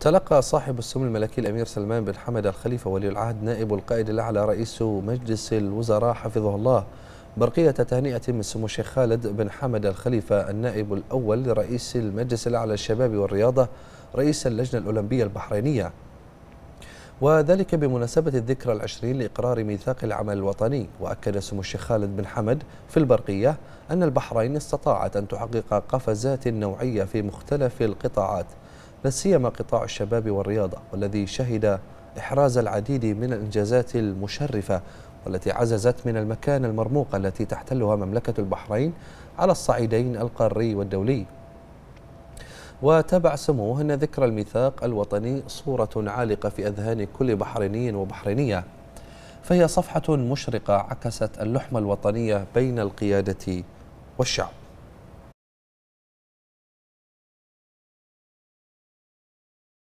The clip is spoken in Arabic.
تلقى صاحب السمو الملكي الأمير سلمان بن حمد الخليفة ولي العهد نائب القائد الأعلى رئيس مجلس الوزراء حفظه الله برقية تهنئة من سمو الشيخ خالد بن حمد الخليفة النائب الأول لرئيس المجلس الأعلى للشباب والرياضة رئيس اللجنة الأولمبية البحرينية وذلك بمناسبة الذكرى العشرين لإقرار ميثاق العمل الوطني وأكد سمو الشيخ خالد بن حمد في البرقية أن البحرين استطاعت أن تحقق قفزات نوعية في مختلف القطاعات لا سيما قطاع الشباب والرياضة والذي شهد إحراز العديد من الإنجازات المشرفة والتي عززت من المكان المرموقه التي تحتلها مملكة البحرين على الصعيدين القاري والدولي وتابع سموه أن ذكرى الميثاق الوطني صورة عالقة في أذهان كل بحريني وبحرينية فهي صفحة مشرقة عكست اللحمة الوطنية بين القيادة والشعب